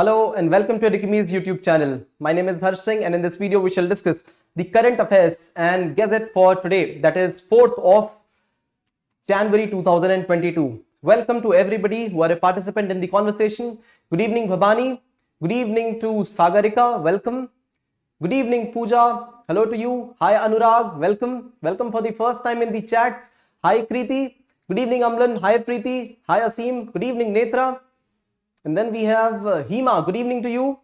Hello and welcome to Educamy's YouTube channel. My name is Harsh Singh and in this video we shall discuss the current affairs and gazette for today that is 4th of January 2022. Welcome to everybody who are a participant in the conversation. Good evening Bhabani. Good evening to Sagarika. Welcome. Good evening Pooja. Hello to you. Hi Anurag. Welcome. Welcome for the first time in the chats. Hi Kriti. Good evening Amlan. Hi Preeti. Hi Asim. Good evening Netra. And then we have uh, Hema. Good evening to you.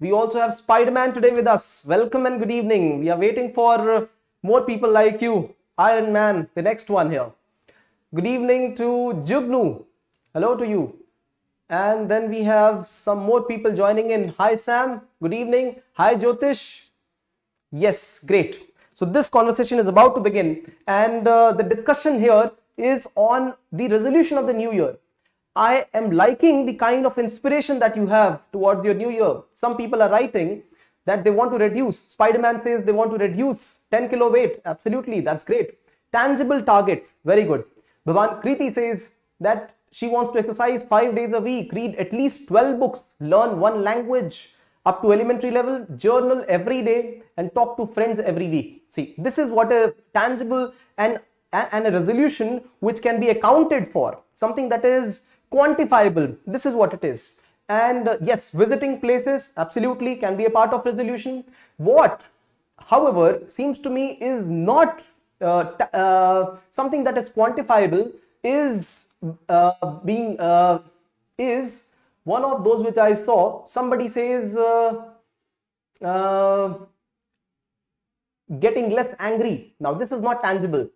We also have Spider-Man today with us. Welcome and good evening. We are waiting for uh, more people like you. Iron Man, the next one here. Good evening to Jugnu. Hello to you. And then we have some more people joining in. Hi Sam. Good evening. Hi Jyotish. Yes, great. So this conversation is about to begin and uh, the discussion here is on the resolution of the new year. I am liking the kind of inspiration that you have towards your new year. Some people are writing that they want to reduce. Spider-Man says they want to reduce 10 kilo weight. Absolutely, that's great. Tangible targets, very good. Bhavan Kriti says that she wants to exercise five days a week, read at least 12 books, learn one language up to elementary level, journal every day and talk to friends every week. See, this is what a tangible and, and a resolution which can be accounted for, something that is quantifiable. This is what it is. And uh, yes, visiting places absolutely can be a part of resolution. What, however, seems to me is not uh, uh something that is quantifiable is uh, being uh, is one of those which I saw. Somebody says getting less angry. Now this is not tangible,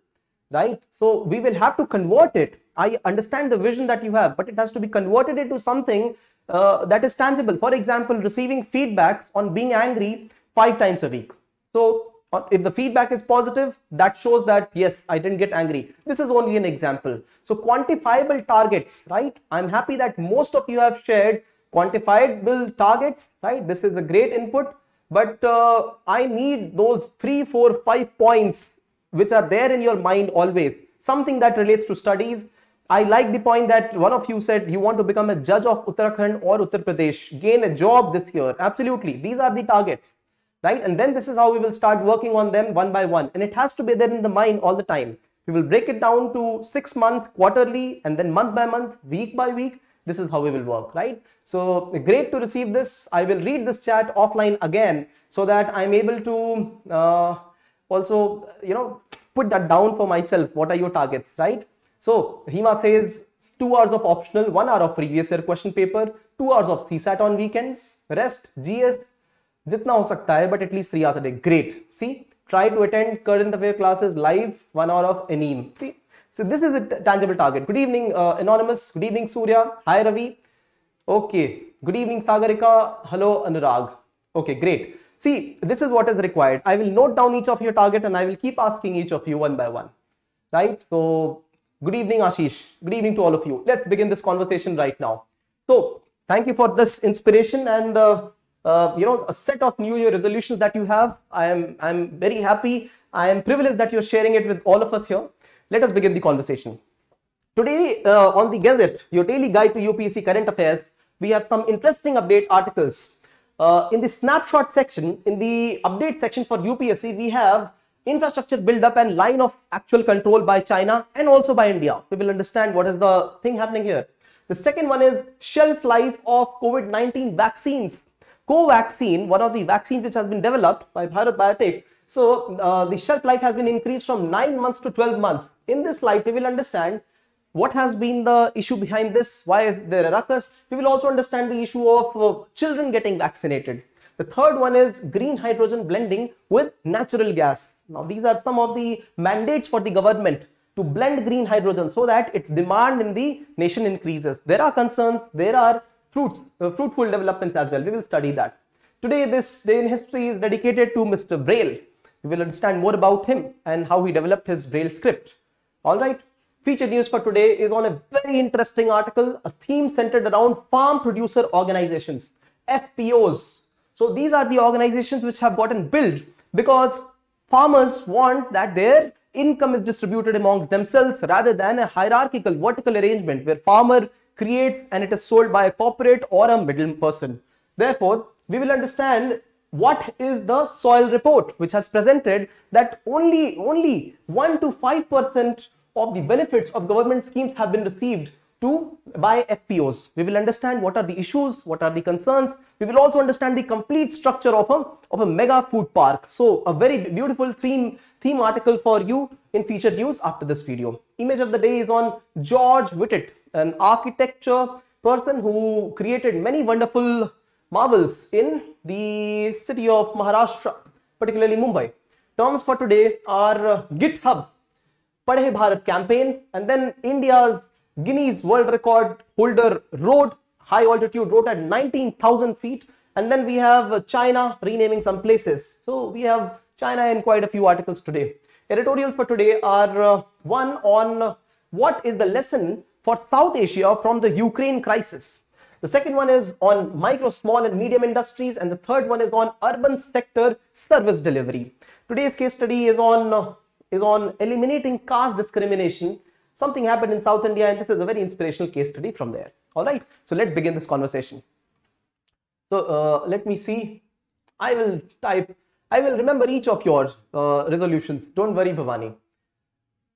right? So we will have to convert it I understand the vision that you have, but it has to be converted into something uh, that is tangible. For example, receiving feedback on being angry five times a week. So uh, if the feedback is positive, that shows that yes, I didn't get angry. This is only an example. So quantifiable targets, right? I'm happy that most of you have shared quantifiable targets, right? This is a great input, but uh, I need those three, four, five points which are there in your mind always. Something that relates to studies, I like the point that one of you said you want to become a judge of Uttarakhand or Uttar Pradesh, gain a job this year. Absolutely. These are the targets, right? And then this is how we will start working on them one by one. And it has to be there in the mind all the time. We will break it down to six months, quarterly, and then month by month, week by week. This is how we will work, right? So great to receive this. I will read this chat offline again so that I'm able to uh, also, you know, put that down for myself. What are your targets, right? So Hema says two hours of optional, one hour of previous year question paper, two hours of CSAT on weekends, rest, GS, jitna ho sakta hai, but at least three hours a day. Great. See, try to attend current affair classes live, one hour of ANIM. See, so this is a tangible target. Good evening, uh, Anonymous. Good evening, Surya. Hi, Ravi. Okay. Good evening, Sagarika. Hello, Anurag. Okay, great. See, this is what is required. I will note down each of your target and I will keep asking each of you one by one. Right? So Good evening, Ashish. Good evening to all of you. Let's begin this conversation right now. So, thank you for this inspiration and uh, uh, you know a set of New Year resolutions that you have. I am I'm very happy. I am privileged that you're sharing it with all of us here. Let us begin the conversation. Today uh, on the Gazette, your daily guide to UPSC current affairs, we have some interesting update articles. Uh, in the snapshot section, in the update section for UPSC, we have infrastructure build-up and line of actual control by China and also by India. We will understand what is the thing happening here. The second one is shelf life of COVID-19 vaccines. Co-vaccine, one of the vaccines which has been developed by Bharat Biotech. So uh, the shelf life has been increased from 9 months to 12 months. In this slide, we will understand what has been the issue behind this, why is there a ruckus. We will also understand the issue of uh, children getting vaccinated the third one is green hydrogen blending with natural gas. Now these are some of the mandates for the government to blend green hydrogen so that its demand in the nation increases. There are concerns, there are fruits, uh, fruitful developments as well. We will study that. Today this day in history is dedicated to Mr. Braille. We will understand more about him and how he developed his Braille script. Alright, feature news for today is on a very interesting article, a theme centered around farm producer organizations, FPOs so these are the organizations which have gotten built because farmers want that their income is distributed amongst themselves rather than a hierarchical vertical arrangement where farmer creates and it is sold by a corporate or a middle person. Therefore, we will understand what is the soil report which has presented that only only 1 to 5 percent of the benefits of government schemes have been received to by FPOs. We will understand what are the issues, what are the concerns. We will also understand the complete structure of a, of a mega food park. So a very beautiful theme, theme article for you in featured news after this video. Image of the day is on George Wittit, an architecture person who created many wonderful marvels in the city of Maharashtra, particularly Mumbai. Terms for today are uh, GitHub, Padhe Bharat campaign and then India's Guinness World Record holder rode high altitude rode at 19,000 feet. And then we have China renaming some places. So we have China in quite a few articles today. Editorials for today are uh, one on what is the lesson for South Asia from the Ukraine crisis. The second one is on micro, small and medium industries and the third one is on urban sector service delivery. Today's case study is on uh, is on eliminating caste discrimination Something happened in South India and this is a very inspirational case study from there. All right. So let's begin this conversation. So uh, let me see. I will type. I will remember each of your uh, resolutions. Don't worry, Bhavani.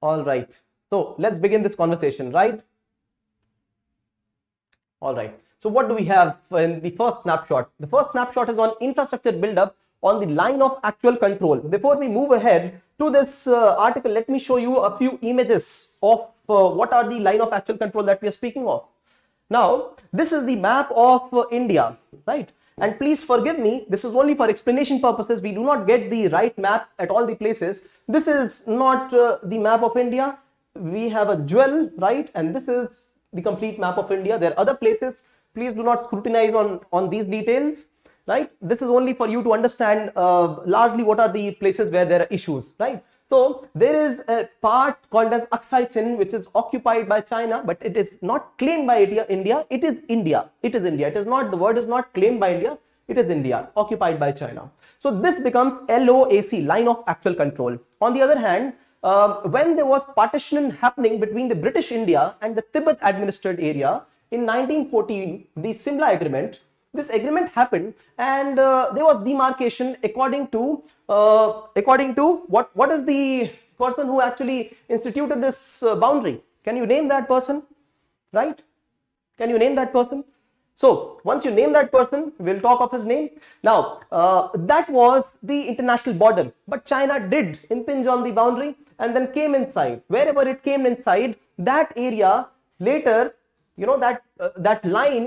All right. So let's begin this conversation, right? All right. So what do we have in the first snapshot? The first snapshot is on infrastructure buildup on the line of actual control. Before we move ahead to this uh, article, let me show you a few images of uh, what are the line of actual control that we are speaking of. Now, this is the map of uh, India, right? And please forgive me, this is only for explanation purposes. We do not get the right map at all the places. This is not uh, the map of India. We have a jewel, right? And this is the complete map of India. There are other places. Please do not scrutinize on, on these details right? This is only for you to understand uh, largely what are the places where there are issues, right? So there is a part called as Aksai Chin, which is occupied by China, but it is not claimed by India. It is India. It is India. It is not, the word is not claimed by India. It is India, occupied by China. So this becomes LOAC, line of actual control. On the other hand, uh, when there was partition happening between the British India and the Tibet administered area, in 1914, the Simla Agreement, this agreement happened and uh, there was demarcation according to uh, according to what what is the person who actually instituted this uh, boundary can you name that person right can you name that person so once you name that person we'll talk of his name now uh, that was the international border but china did impinge on the boundary and then came inside wherever it came inside that area later you know that uh, that line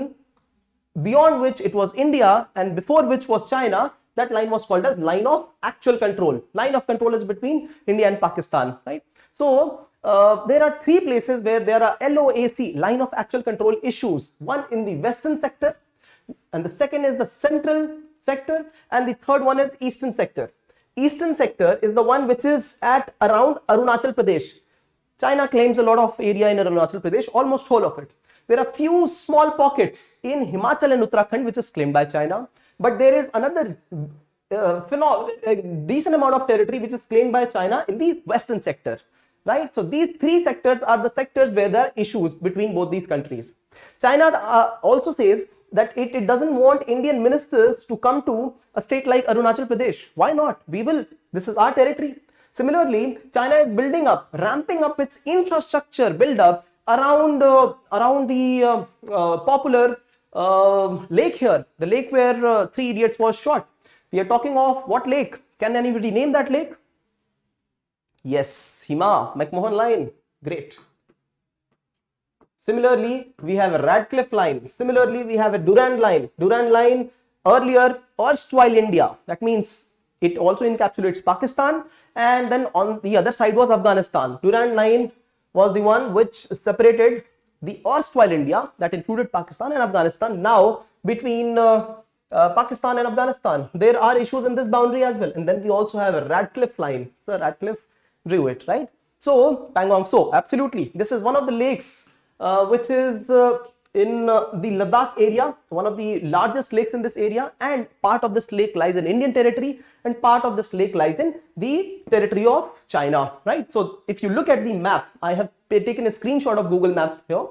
beyond which it was India and before which was China, that line was called as line of actual control. Line of control is between India and Pakistan, right? So uh, there are three places where there are LOAC, line of actual control issues. One in the western sector and the second is the central sector and the third one is eastern sector. Eastern sector is the one which is at around Arunachal Pradesh. China claims a lot of area in Arunachal Pradesh, almost whole of it. There are few small pockets in Himachal and Uttarakhand which is claimed by China. But there is another uh, decent amount of territory which is claimed by China in the western sector. Right? So these three sectors are the sectors where there are issues between both these countries. China uh, also says that it, it doesn't want Indian ministers to come to a state like Arunachal Pradesh. Why not? We will. This is our territory. Similarly, China is building up, ramping up its infrastructure build up around uh, around the uh, uh, popular lake here, the lake where Three Idiots was shot. We are talking of what lake? Can anybody name that lake? Yes, Hima, McMahon line. Great. Similarly, we have a Radcliffe line. Similarly, we have a Durand line. Durand line earlier erstwhile India. That means it also encapsulates Pakistan and then on the other side was Afghanistan. Durand line was the one which separated the erstwhile India that included Pakistan and Afghanistan now between uh, uh, Pakistan and Afghanistan. There are issues in this boundary as well. And then we also have a Radcliffe line. Sir Radcliffe drew it, right? So, Pangong. So, absolutely. This is one of the lakes uh, which is uh, in uh, the Ladakh area, one of the largest lakes in this area and part of this lake lies in Indian territory and part of this lake lies in the territory of China, right? So if you look at the map, I have taken a screenshot of Google Maps here,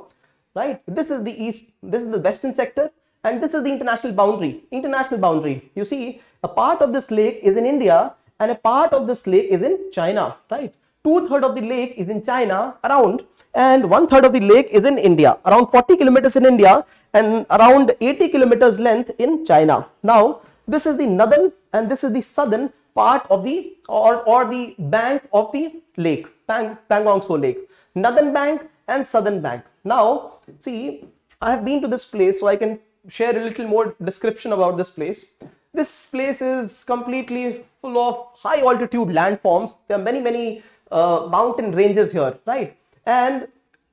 right? This is the east, this is the western sector and this is the international boundary, international boundary. You see, a part of this lake is in India and a part of this lake is in China, right? two-third of the lake is in China around and one-third of the lake is in India around 40 kilometers in India and around 80 kilometers length in China. Now this is the northern and this is the southern part of the or, or the bank of the lake Pang, Pangongso lake northern bank and southern bank. Now see I have been to this place so I can share a little more description about this place. This place is completely full of high altitude landforms. There are many, many uh, mountain ranges here, right? And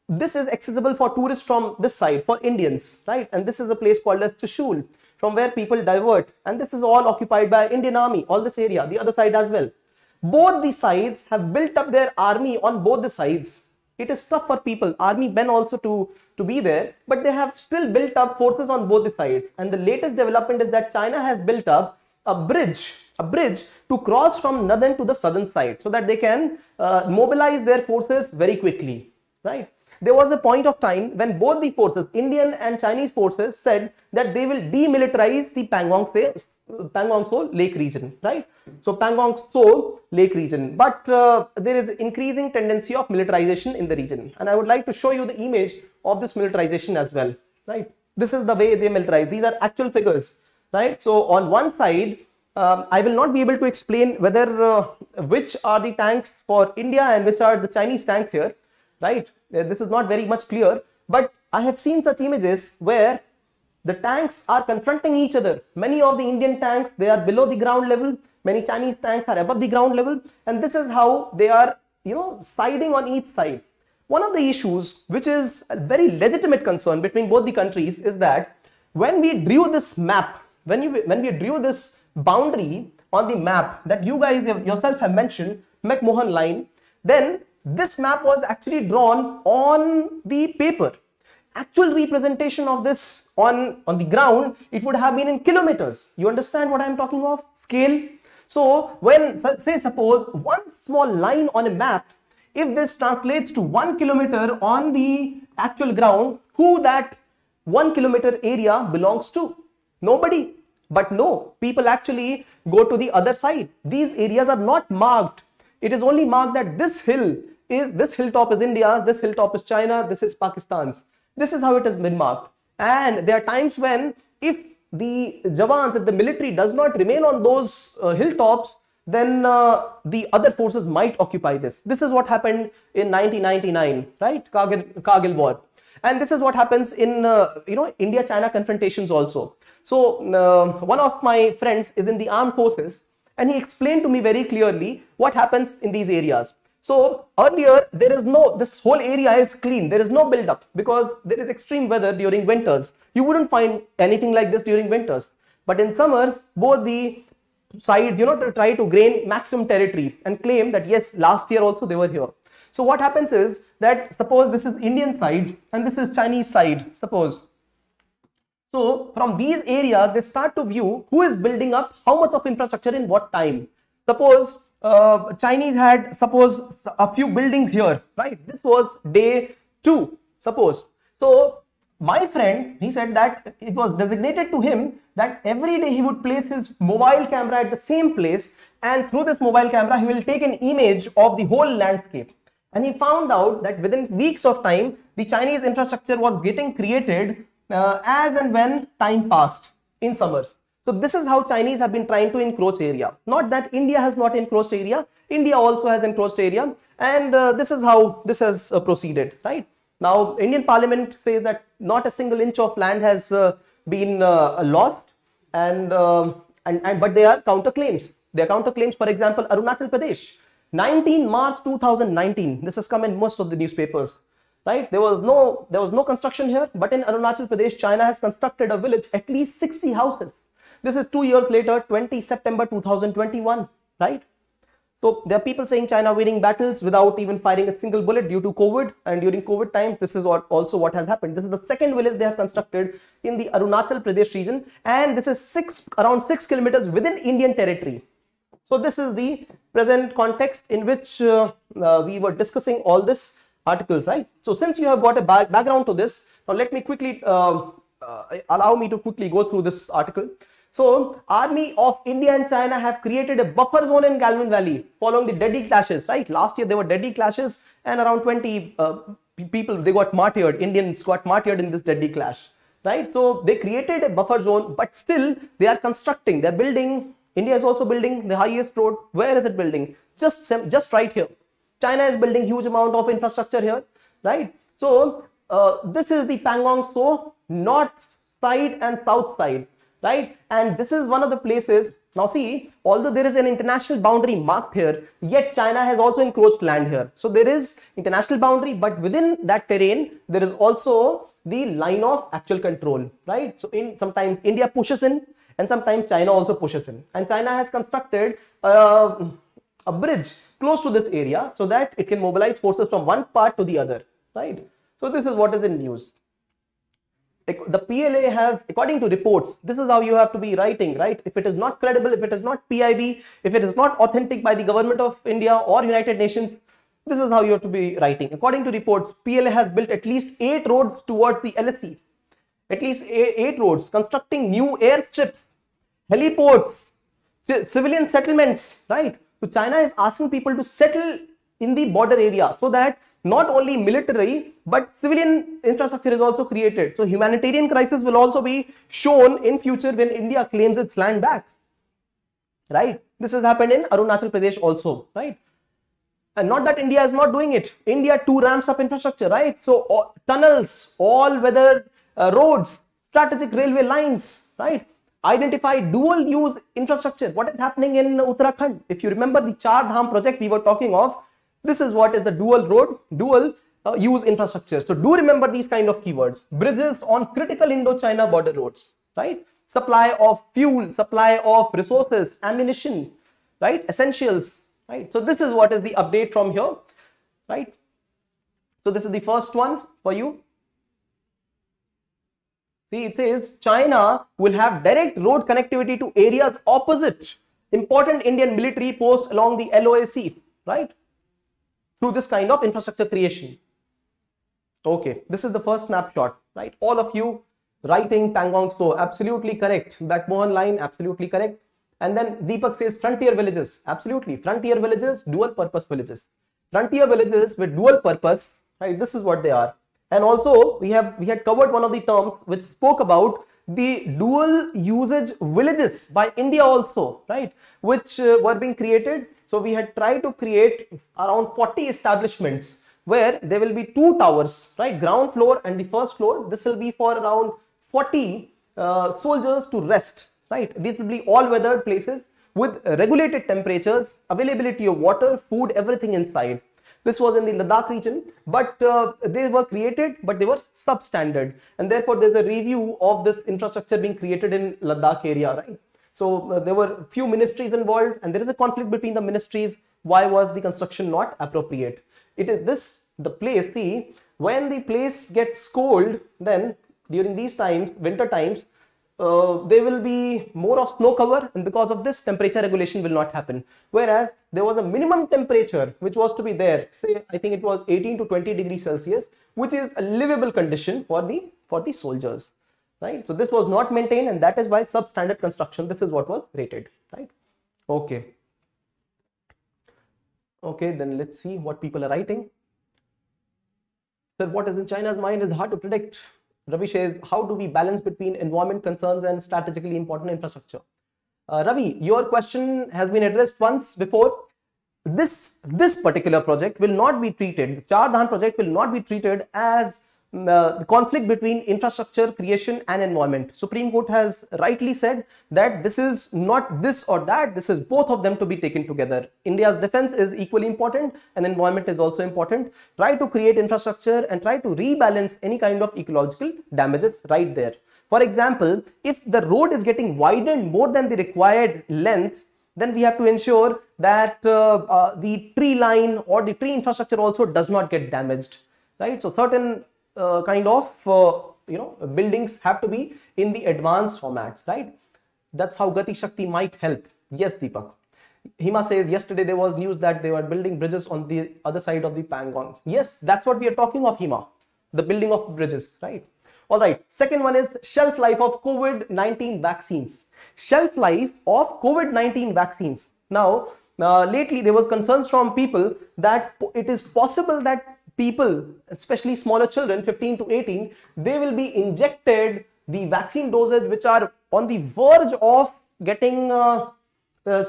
this is accessible for tourists from this side, for Indians, right? And this is a place called as Chishul, from where people divert. And this is all occupied by Indian army, all this area, the other side as well. Both the sides have built up their army on both the sides. It is tough for people, army men also to, to be there, but they have still built up forces on both the sides. And the latest development is that China has built up a bridge a bridge to cross from northern to the southern side so that they can uh, mobilize their forces very quickly, right? There was a point of time when both the forces, Indian and Chinese forces said that they will demilitarize the Pangong uh, Pangong So Lake region, right? So Pangong So Lake region, but uh, there is increasing tendency of militarization in the region. And I would like to show you the image of this militarization as well, right? This is the way they militarize. These are actual figures, right? So on one side, um, I will not be able to explain whether uh, which are the tanks for India and which are the Chinese tanks here, right? Uh, this is not very much clear, but I have seen such images where the tanks are confronting each other. Many of the Indian tanks, they are below the ground level. Many Chinese tanks are above the ground level. And this is how they are, you know, siding on each side. One of the issues, which is a very legitimate concern between both the countries is that when we drew this map, when, you, when we drew this boundary on the map that you guys yourself have mentioned, McMahon line, then this map was actually drawn on the paper. Actual representation of this on, on the ground, it would have been in kilometers. You understand what I am talking of? Scale. So when, say suppose one small line on a map, if this translates to one kilometer on the actual ground, who that one kilometer area belongs to? Nobody. But no, people actually go to the other side. These areas are not marked. It is only marked that this hill is, this hilltop is India, this hilltop is China, this is Pakistan's. This is how it has been marked. And there are times when if the Jawans, if the military does not remain on those uh, hilltops, then uh, the other forces might occupy this. This is what happened in 1999, right? Kargil, Kargil war and this is what happens in uh, you know India China confrontations also so uh, one of my friends is in the armed forces and he explained to me very clearly what happens in these areas so earlier there is no this whole area is clean there is no buildup because there is extreme weather during winters you wouldn't find anything like this during winters but in summers both the sides you know to try to gain maximum territory and claim that yes last year also they were here so what happens is that suppose this is Indian side and this is Chinese side, suppose. So from these areas, they start to view who is building up how much of infrastructure in what time. Suppose uh, Chinese had, suppose a few buildings here, right? This was day two, suppose. So my friend, he said that it was designated to him that every day he would place his mobile camera at the same place and through this mobile camera, he will take an image of the whole landscape. And he found out that within weeks of time, the Chinese infrastructure was getting created uh, as and when time passed in summers. So this is how Chinese have been trying to encroach area. Not that India has not encroached area. India also has encroached area. And uh, this is how this has uh, proceeded, right? Now, Indian parliament says that not a single inch of land has uh, been uh, lost. And, um, and, and but they are counterclaims. counter counterclaims, for example, Arunachal Pradesh 19 March 2019, this has come in most of the newspapers, right? There was no, there was no construction here, but in Arunachal Pradesh, China has constructed a village, at least 60 houses. This is two years later, 20 September 2021, right? So there are people saying China winning battles without even firing a single bullet due to COVID. And during COVID times, this is what also what has happened. This is the second village they have constructed in the Arunachal Pradesh region. And this is six around six kilometers within Indian territory. So this is the present context in which uh, uh, we were discussing all this article, right? So since you have got a back background to this, now let me quickly uh, uh, allow me to quickly go through this article. So army of India and China have created a buffer zone in Galvan Valley following the deadly clashes, right? Last year there were deadly clashes and around 20 uh, people, they got martyred, Indians got martyred in this deadly clash right so they created a buffer zone but still they are constructing they're building India is also building the highest road. Where is it building? Just, just right here. China is building huge amount of infrastructure here, right? So uh, this is the Pangong So north side and south side, right? And this is one of the places. Now see, although there is an international boundary marked here, yet China has also encroached land here. So there is international boundary, but within that terrain, there is also the line of actual control, right? So in sometimes India pushes in, and sometimes China also pushes in. And China has constructed a bridge close to this area so that it can mobilize forces from one part to the other, right? So this is what is in news. The PLA has, according to reports, this is how you have to be writing, right? If it is not credible, if it is not PIB, if it is not authentic by the government of India or United Nations, this is how you have to be writing. According to reports, PLA has built at least eight roads towards the LSE. At least eight roads, constructing new airstrips heliports, civilian settlements, right? So China is asking people to settle in the border area so that not only military but civilian infrastructure is also created. So humanitarian crisis will also be shown in future when India claims its land back, right? This has happened in Arunachal Pradesh also, right? And not that India is not doing it. India too ramps up infrastructure, right? So tunnels, all weather uh, roads, strategic railway lines, right? identify dual use infrastructure. What is happening in Uttarakhand? If you remember the Char Dham project we were talking of, this is what is the dual road, dual uh, use infrastructure. So do remember these kind of keywords. Bridges on critical Indo-China border roads, right? Supply of fuel, supply of resources, ammunition, right? Essentials, right? So this is what is the update from here, right? So this is the first one for you. See, it says China will have direct road connectivity to areas opposite important Indian military posts along the LOAC, right? Through this kind of infrastructure creation. Okay, this is the first snapshot, right? All of you writing Pangong So, absolutely correct. Backbone line, absolutely correct. And then Deepak says frontier villages, absolutely. Frontier villages, dual purpose villages. Frontier villages with dual purpose, right? This is what they are and also we have we had covered one of the terms which spoke about the dual usage villages by India also, right, which uh, were being created. So we had tried to create around 40 establishments where there will be two towers, right, ground floor and the first floor. This will be for around 40 uh, soldiers to rest, right. These will be all weather places with regulated temperatures, availability of water, food, everything inside. This was in the Ladakh region, but uh, they were created, but they were substandard. And therefore, there's a review of this infrastructure being created in Ladakh area, right? So uh, there were few ministries involved and there is a conflict between the ministries. Why was the construction not appropriate? It is this, the place, the, when the place gets cold, then during these times, winter times, uh, there will be more of snow cover and because of this temperature regulation will not happen whereas there was a minimum temperature which was to be there say i think it was 18 to 20 degrees celsius which is a livable condition for the for the soldiers right so this was not maintained and that is why substandard construction this is what was rated right okay okay then let's see what people are writing sir what is in china's mind is hard to predict Ravi says, how do we balance between environment concerns and strategically important infrastructure? Uh, Ravi, your question has been addressed once before. This, this particular project will not be treated, the Chardhan project will not be treated as Mm, uh, the conflict between infrastructure creation and environment. Supreme Court has rightly said that this is not this or that, this is both of them to be taken together. India's defense is equally important and environment is also important. Try to create infrastructure and try to rebalance any kind of ecological damages right there. For example, if the road is getting widened more than the required length, then we have to ensure that uh, uh, the tree line or the tree infrastructure also does not get damaged right so certain uh, kind of uh, you know buildings have to be in the advanced formats right that's how gati shakti might help yes deepak hima says yesterday there was news that they were building bridges on the other side of the pangong yes that's what we are talking of hima the building of bridges right all right second one is shelf life of covid-19 vaccines shelf life of covid-19 vaccines now uh, lately there was concerns from people that it is possible that people, especially smaller children, 15 to 18, they will be injected the vaccine dosage which are on the verge of getting uh, uh,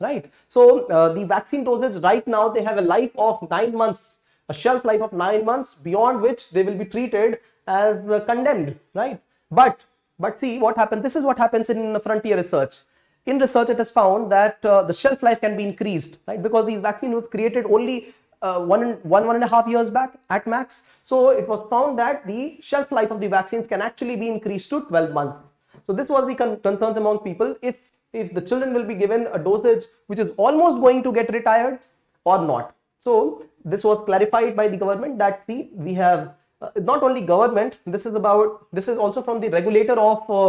right? So uh, the vaccine dosage right now, they have a life of nine months, a shelf life of nine months beyond which they will be treated as uh, condemned, right? But, but see what happened, this is what happens in frontier research. In research, it is found that uh, the shelf life can be increased, right? Because these vaccine was created only uh, one, one, one and a half years back at max. So it was found that the shelf life of the vaccines can actually be increased to 12 months. So this was the con concerns among people if, if the children will be given a dosage which is almost going to get retired or not. So this was clarified by the government that see we have uh, not only government this is about this is also from the regulator of uh,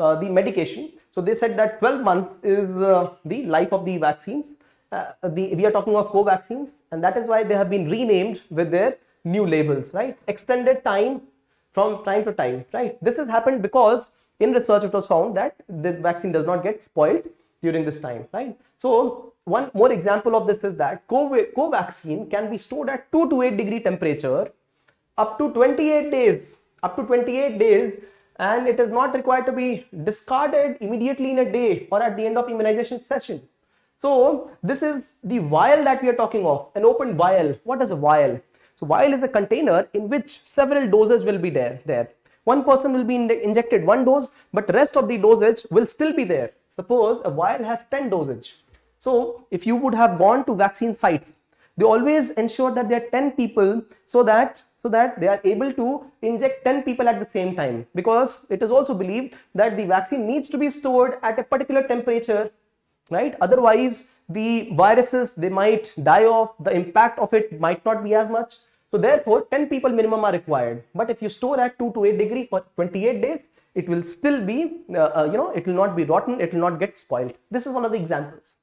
uh, the medication. So they said that 12 months is uh, the life of the vaccines. Uh, the, we are talking of co-vaccines and that is why they have been renamed with their new labels, right? Extended time from time to time, right? This has happened because in research it was found that the vaccine does not get spoiled during this time, right? So one more example of this is that co-vaccine can be stored at 2 to 8 degree temperature up to 28 days, up to 28 days and it is not required to be discarded immediately in a day or at the end of immunization session. So this is the vial that we are talking of, an open vial. What is a vial? So vial is a container in which several doses will be there. there. One person will be in injected one dose, but rest of the dosage will still be there. Suppose a vial has 10 dosage. So if you would have gone to vaccine sites, they always ensure that there are 10 people so that so that they are able to inject 10 people at the same time because it is also believed that the vaccine needs to be stored at a particular temperature right otherwise the viruses they might die off the impact of it might not be as much so therefore 10 people minimum are required but if you store at 2 to 8 degree for 28 days it will still be uh, uh, you know it will not be rotten it will not get spoiled this is one of the examples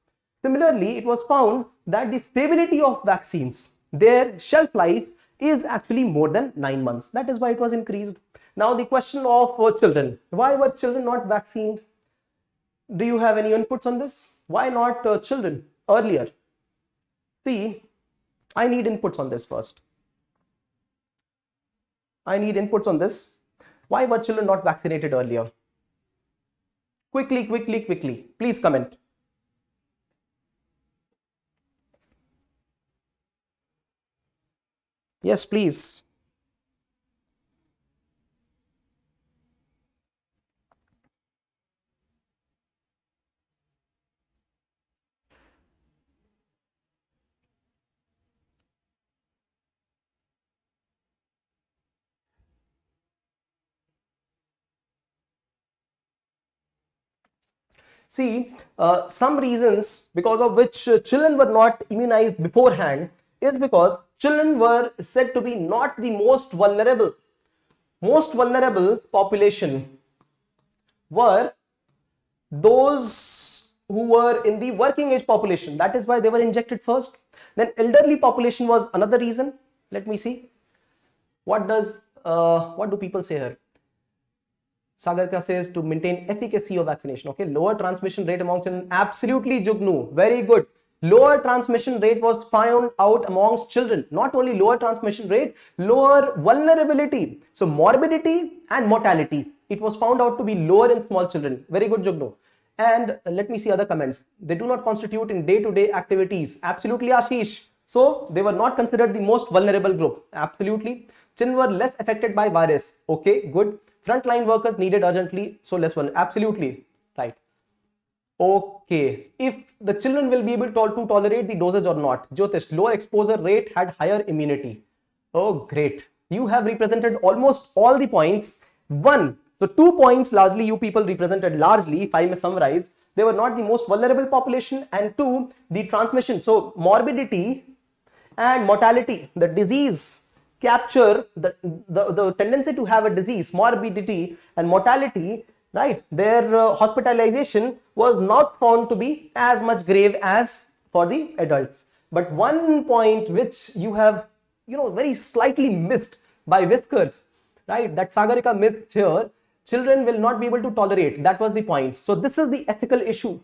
similarly it was found that the stability of vaccines their shelf life is actually more than 9 months that is why it was increased now the question of uh, children why were children not vaccinated do you have any inputs on this? Why not uh, children earlier? See, I need inputs on this first. I need inputs on this. Why were children not vaccinated earlier? Quickly, quickly, quickly. Please comment. Yes, please. See, uh, some reasons because of which uh, children were not immunized beforehand is because children were said to be not the most vulnerable. Most vulnerable population were those who were in the working age population. That is why they were injected first. Then elderly population was another reason. Let me see. What does, uh, what do people say here? Sagarka says to maintain efficacy of vaccination. Okay, lower transmission rate amongst absolutely Jugnu. Very good. Lower transmission rate was found out amongst children. Not only lower transmission rate, lower vulnerability. So morbidity and mortality. It was found out to be lower in small children. Very good, Jugnu. And let me see other comments. They do not constitute in day-to-day -day activities. Absolutely, Ashish. So they were not considered the most vulnerable group. Absolutely. children were less affected by virus. Okay, good. Frontline workers needed urgently, so less one. Absolutely right. Okay, if the children will be able to, to tolerate the dosage or not. Jyotish, lower exposure rate had higher immunity. Oh, great. You have represented almost all the points. One, so two points largely you people represented largely, if I may summarize. They were not the most vulnerable population and two, the transmission. So morbidity and mortality, the disease capture the, the, the tendency to have a disease, morbidity and mortality, right? Their uh, hospitalization was not found to be as much grave as for the adults. But one point which you have, you know, very slightly missed by whiskers, right? That Sagarika missed here, children will not be able to tolerate. That was the point. So this is the ethical issue.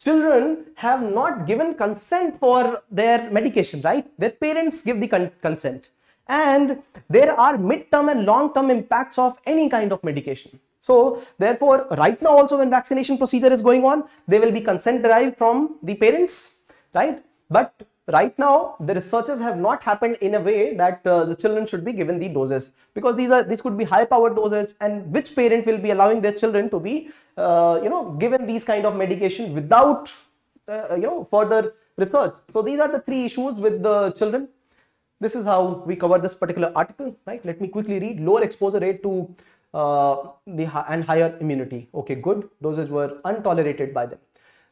Children have not given consent for their medication, right? Their parents give the con consent and there are mid-term and long-term impacts of any kind of medication. So therefore, right now also when vaccination procedure is going on, there will be consent derived from the parents, right? But right now the researches have not happened in a way that uh, the children should be given the doses because these are this could be high powered dosage, and which parent will be allowing their children to be uh, you know given these kind of medication without uh, you know further research so these are the three issues with the children this is how we cover this particular article, right? Let me quickly read. Lower exposure rate to uh, the and higher immunity. Okay, good. Doses were untolerated by them.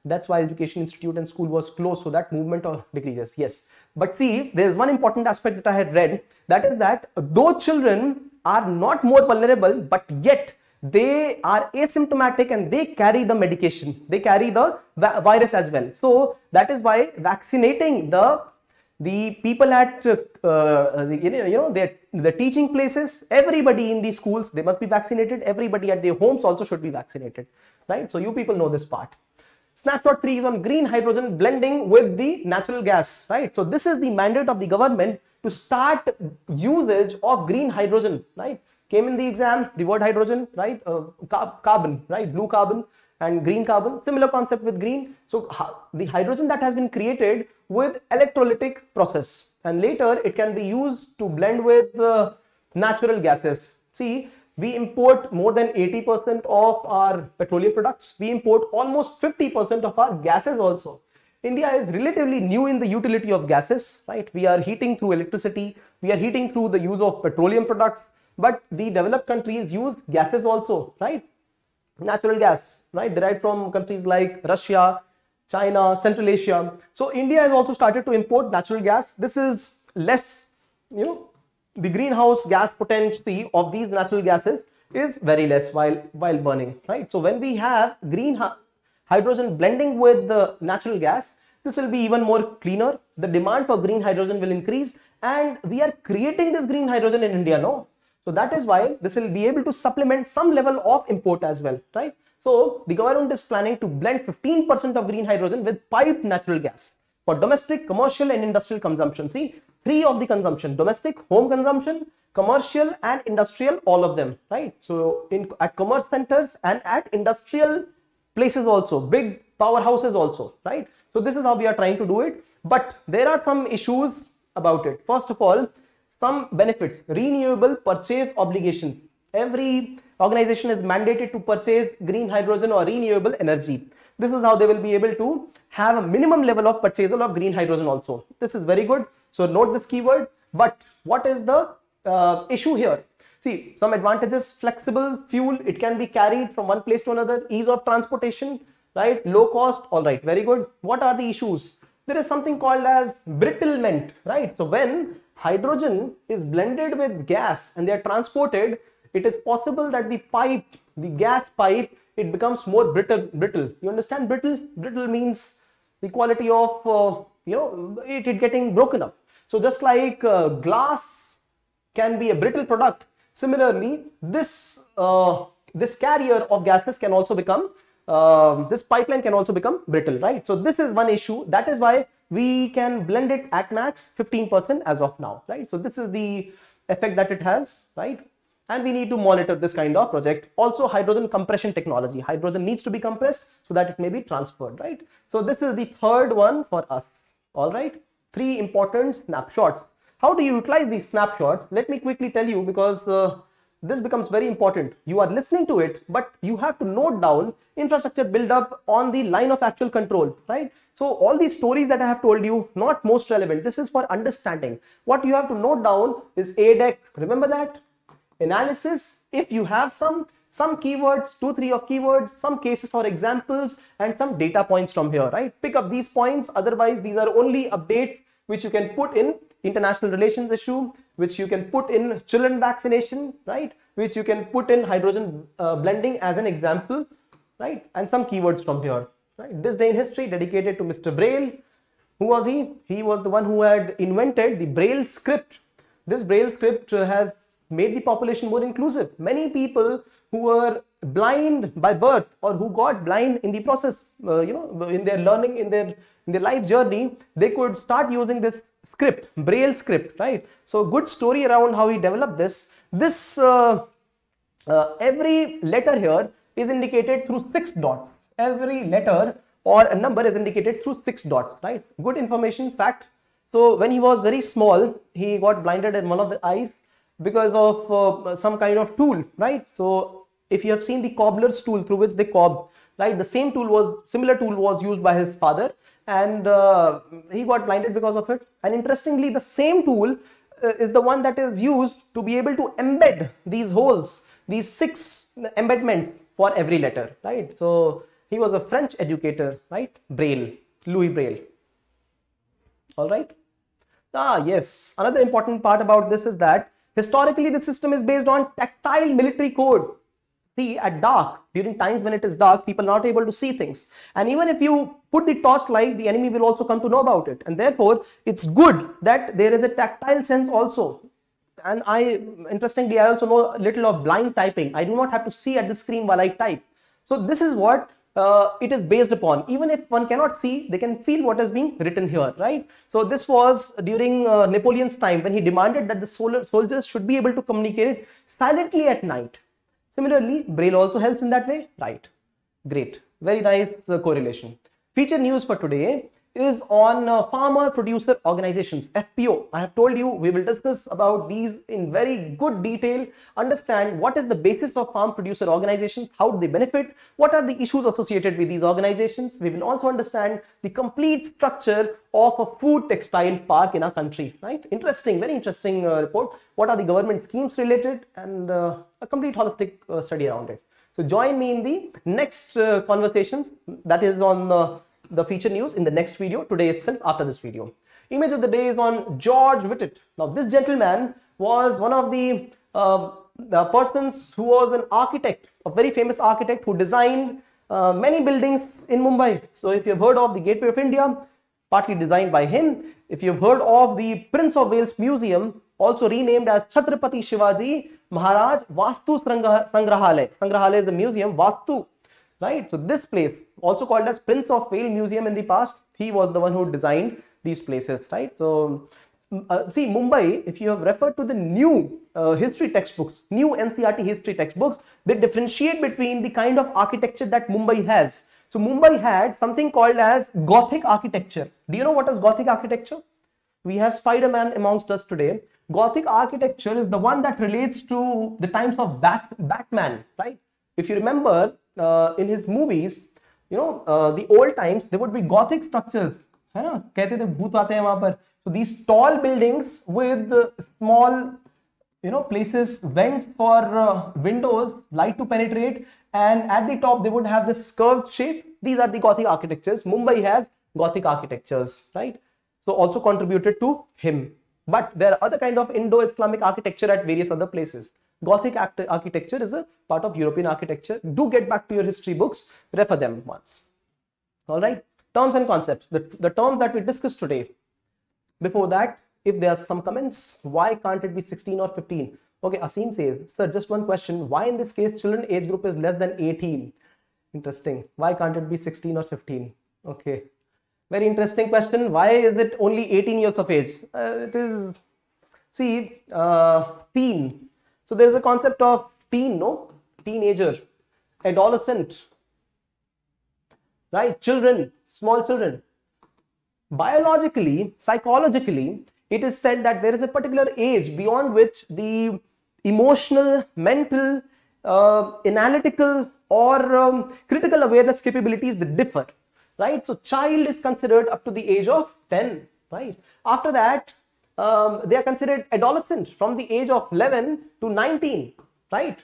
That's why education institute and school was closed so that movement of decreases. Yes. But see, there's one important aspect that I had read. That is that though children are not more vulnerable, but yet they are asymptomatic and they carry the medication. They carry the virus as well. So that is why vaccinating the the people at uh, uh, the, you know, you know the teaching places everybody in the schools they must be vaccinated everybody at their homes also should be vaccinated right so you people know this part snapshot 3 is on green hydrogen blending with the natural gas right so this is the mandate of the government to start usage of green hydrogen right came in the exam the word hydrogen right uh, car carbon right blue carbon and green carbon similar concept with green so the hydrogen that has been created with electrolytic process and later it can be used to blend with uh, natural gases see we import more than 80% of our petroleum products we import almost 50% of our gases also India is relatively new in the utility of gases, right? We are heating through electricity, we are heating through the use of petroleum products, but the developed countries use gases also, right? natural gas, right, derived from countries like Russia, China, Central Asia. So India has also started to import natural gas. This is less, you know, the greenhouse gas potency of these natural gases is very less while, while burning, right? So when we have green hydrogen blending with the natural gas, this will be even more cleaner. The demand for green hydrogen will increase and we are creating this green hydrogen in India, no? So that is why this will be able to supplement some level of import as well, right? So the government is planning to blend 15% of green hydrogen with piped natural gas for domestic, commercial and industrial consumption. See, three of the consumption, domestic, home consumption, commercial and industrial, all of them, right? So in at commerce centers and at industrial places also, big powerhouses also, right? So this is how we are trying to do it. But there are some issues about it. First of all, some benefits renewable purchase obligations every organization is mandated to purchase green hydrogen or renewable energy this is how they will be able to have a minimum level of purchase of green hydrogen also this is very good so note this keyword but what is the uh, issue here see some advantages flexible fuel it can be carried from one place to another ease of transportation right low cost all right very good what are the issues there is something called as brittlement right so when hydrogen is blended with gas and they are transported, it is possible that the pipe, the gas pipe, it becomes more brittle. brittle. You understand brittle? Brittle means the quality of, uh, you know, it, it getting broken up. So just like uh, glass can be a brittle product, similarly, this, uh, this carrier of gases can also become, uh, this pipeline can also become brittle, right? So this is one issue. That is why we can blend it at max 15% as of now, right? So this is the effect that it has, right? And we need to monitor this kind of project. Also hydrogen compression technology. Hydrogen needs to be compressed so that it may be transferred, right? So this is the third one for us, all right? Three important snapshots. How do you utilize these snapshots? Let me quickly tell you because uh, this becomes very important. You are listening to it, but you have to note down infrastructure build up on the line of actual control, right? So all these stories that I have told you, not most relevant. This is for understanding. What you have to note down is ADEC. Remember that? Analysis, if you have some, some keywords, two, three of keywords, some cases or examples, and some data points from here, right? Pick up these points. Otherwise, these are only updates which you can put in international relations issue, which you can put in children vaccination, right? Which you can put in hydrogen uh, blending as an example, right? And some keywords from here. Right? This day in history dedicated to Mr. Braille. Who was he? He was the one who had invented the Braille script. This Braille script uh, has made the population more inclusive. Many people who were blind by birth or who got blind in the process, uh, you know, in their learning, in their in their life journey, they could start using this script, Braille script, right? So good story around how he developed this. This uh, uh, every letter here is indicated through six dots every letter or a number is indicated through six dots, right? Good information, fact. So when he was very small, he got blinded in one of the eyes because of uh, some kind of tool, right? So if you have seen the cobbler's tool through which they cob, right? The same tool was, similar tool was used by his father and uh, he got blinded because of it. And interestingly, the same tool uh, is the one that is used to be able to embed these holes, these six embedments for every letter, right? So he was a French educator, right? Braille, Louis Braille. All right. Ah, yes. Another important part about this is that historically the system is based on tactile military code. See, at dark, during times when it is dark, people are not able to see things. And even if you put the torch light, the enemy will also come to know about it. And therefore, it's good that there is a tactile sense also and I interestingly I also know little of blind typing I do not have to see at the screen while I type so this is what uh, it is based upon. Even if one cannot see, they can feel what is being written here, right? So this was during uh, Napoleon's time when he demanded that the soldiers should be able to communicate silently at night. Similarly, Braille also helps in that way, right? Great, very nice uh, correlation. Feature news for today is on uh, farmer producer organizations fpo i have told you we will discuss about these in very good detail understand what is the basis of farm producer organizations how do they benefit what are the issues associated with these organizations we will also understand the complete structure of a food textile park in our country right interesting very interesting uh, report what are the government schemes related and uh, a complete holistic uh, study around it so join me in the next uh, conversations that is on uh, the feature news in the next video today itself after this video. Image of the day is on George Whittet. Now this gentleman was one of the uh, persons who was an architect, a very famous architect who designed uh, many buildings in Mumbai. So if you've heard of the Gateway of India, partly designed by him. If you've heard of the Prince of Wales Museum, also renamed as Chhatrapati Shivaji Maharaj Vastu Sangrahalaya. Sangrahalaya is a museum, Vastu, right? So this place also called as Prince of Wales Museum in the past. He was the one who designed these places, right? So, mm, uh, see Mumbai, if you have referred to the new uh, history textbooks, new NCRT history textbooks, they differentiate between the kind of architecture that Mumbai has. So Mumbai had something called as Gothic architecture. Do you know what is Gothic architecture? We have Spider-Man amongst us today. Gothic architecture is the one that relates to the times of Bat Batman, right? If you remember uh, in his movies, you know uh, the old times there would be gothic structures है ना कहते थे भूत आते हैं वहां पर so these tall buildings with small you know places vents for uh, windows light to penetrate and at the top they would have this curved shape these are the gothic architectures mumbai has gothic architectures right so also contributed to him but there are other kind of indo-islamic architecture at various other places Gothic architecture is a part of European architecture. Do get back to your history books, refer them once. All right. Terms and concepts. The, the terms that we discussed today. Before that, if there are some comments, why can't it be 16 or 15? Okay, Asim says, sir, just one question. Why in this case children age group is less than 18? Interesting. Why can't it be 16 or 15? Okay. Very interesting question. Why is it only 18 years of age? Uh, it is, see, uh, teen so there is a concept of teen, no? Teenager, adolescent, right? Children, small children. Biologically, psychologically, it is said that there is a particular age beyond which the emotional, mental, uh, analytical or um, critical awareness capabilities that differ, right? So child is considered up to the age of 10, right? After that, um, they are considered adolescent from the age of 11 to 19, right?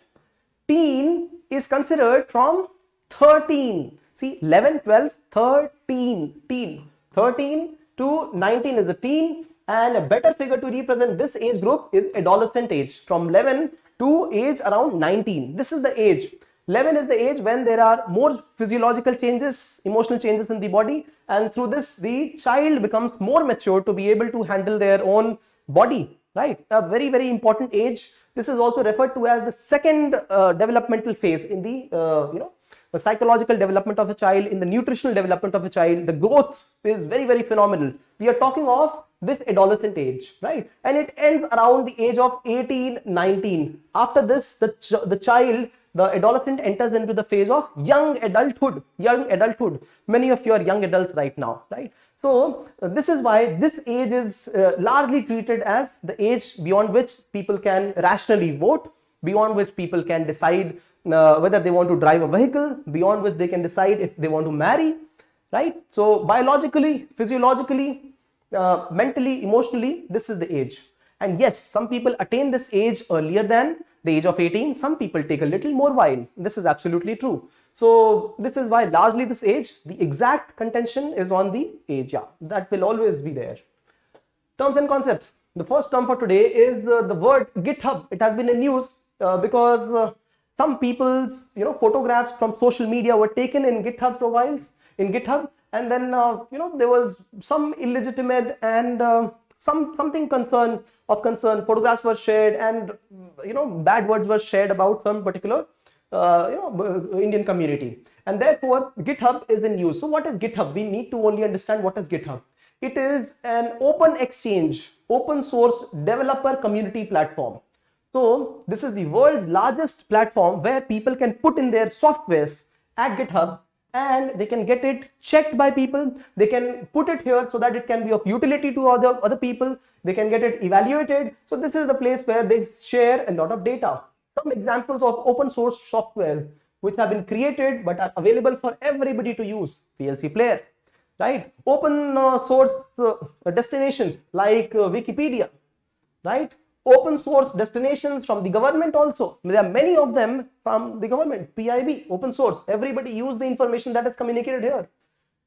Teen is considered from 13. See, 11, 12, 13, teen. 13 to 19 is a teen and a better figure to represent this age group is adolescent age from 11 to age around 19. This is the age 11 is the age when there are more physiological changes, emotional changes in the body and through this the child becomes more mature to be able to handle their own body, right? A very, very important age. This is also referred to as the second uh, developmental phase in the, uh, you know, the psychological development of a child, in the nutritional development of a child, the growth is very, very phenomenal. We are talking of this adolescent age, right? And it ends around the age of 18, 19. After this, the, ch the child the adolescent enters into the phase of young adulthood, young adulthood, many of you are young adults right now, right? So uh, this is why this age is uh, largely treated as the age beyond which people can rationally vote, beyond which people can decide uh, whether they want to drive a vehicle, beyond which they can decide if they want to marry, right? So biologically, physiologically, uh, mentally, emotionally, this is the age. And yes, some people attain this age earlier than the age of 18, some people take a little more wine. This is absolutely true. So this is why largely this age, the exact contention is on the age. Yeah, that will always be there. Terms and concepts. The first term for today is the word GitHub. It has been in news uh, because uh, some people's you know photographs from social media were taken in GitHub profiles in GitHub, and then uh, you know there was some illegitimate and uh, some something concern of concern photographs were shared and you know bad words were shared about some particular uh, you know uh, Indian community and therefore GitHub is in use. So what is GitHub? We need to only understand what is GitHub. It is an open exchange, open source developer community platform. So this is the world's largest platform where people can put in their softwares at GitHub and they can get it checked by people they can put it here so that it can be of utility to other other people they can get it evaluated so this is the place where they share a lot of data some examples of open source software which have been created but are available for everybody to use plc player right open uh, source uh, destinations like uh, wikipedia right open source destinations from the government also. There are many of them from the government, PIB, open source. Everybody use the information that is communicated here,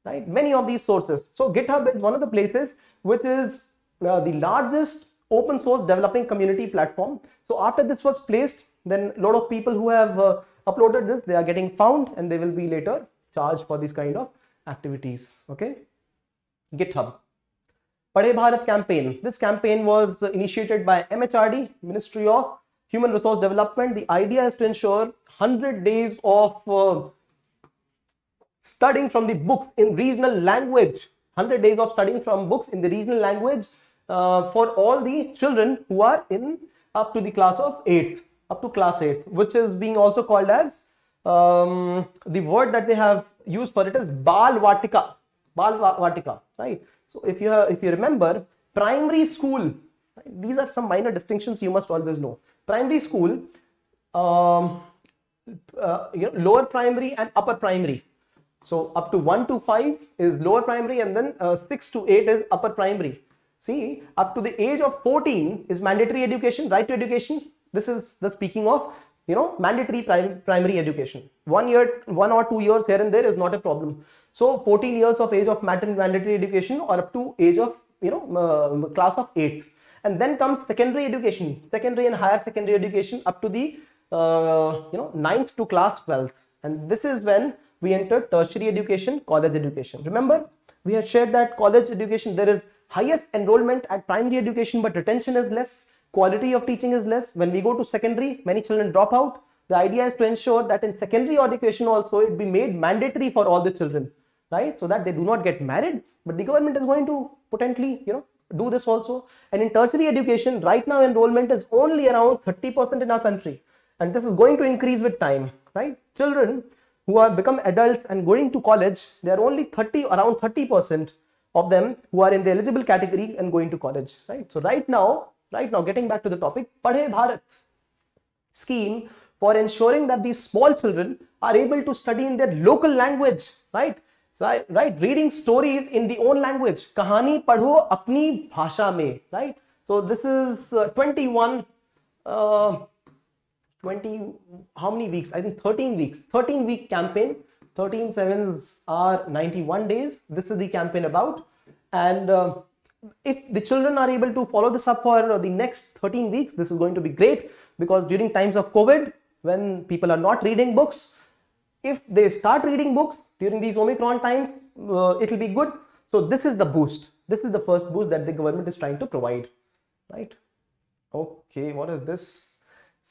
right? Many of these sources. So GitHub is one of the places which is uh, the largest open source developing community platform. So after this was placed, then a lot of people who have uh, uploaded this, they are getting found and they will be later charged for these kind of activities, okay? GitHub. Pade Bharat campaign. This campaign was initiated by MHRD, Ministry of Human Resource Development. The idea is to ensure 100 days of uh, studying from the books in regional language. 100 days of studying from books in the regional language uh, for all the children who are in up to the class of 8th, up to class 8th, which is being also called as um, the word that they have used for it is Bal Vartika, Bal right? So if you have, if you remember, primary school, right, these are some minor distinctions you must always know. Primary school, um, uh, you know, lower primary and upper primary. So up to 1 to 5 is lower primary and then uh, 6 to 8 is upper primary. See, up to the age of 14 is mandatory education, right to education. This is the speaking of, you know, mandatory prim primary education. One year, one or two years here and there is not a problem. So 14 years of age of mandatory education or up to age of, you know, uh, class of 8th. And then comes secondary education, secondary and higher secondary education up to the, uh, you know, 9th to class 12th. And this is when we enter tertiary education, college education. Remember, we have shared that college education, there is highest enrollment at primary education, but retention is less, quality of teaching is less. When we go to secondary, many children drop out. The idea is to ensure that in secondary education also, it be made mandatory for all the children right so that they do not get married but the government is going to potentially you know do this also and in tertiary education right now enrollment is only around 30% in our country and this is going to increase with time right children who have become adults and going to college there are only 30 around 30% of them who are in the eligible category and going to college right so right now right now getting back to the topic padhe bharat scheme for ensuring that these small children are able to study in their local language right right reading stories in the own language kahani padho apni bhasha mein right so this is uh, 21 uh, 20 how many weeks i think 13 weeks 13 week campaign 13 sevens are 91 days this is the campaign about and uh, if the children are able to follow this up for the next 13 weeks this is going to be great because during times of covid when people are not reading books if they start reading books during these Omicron times, uh, it'll be good. So this is the boost. This is the first boost that the government is trying to provide, right? Okay, what is this?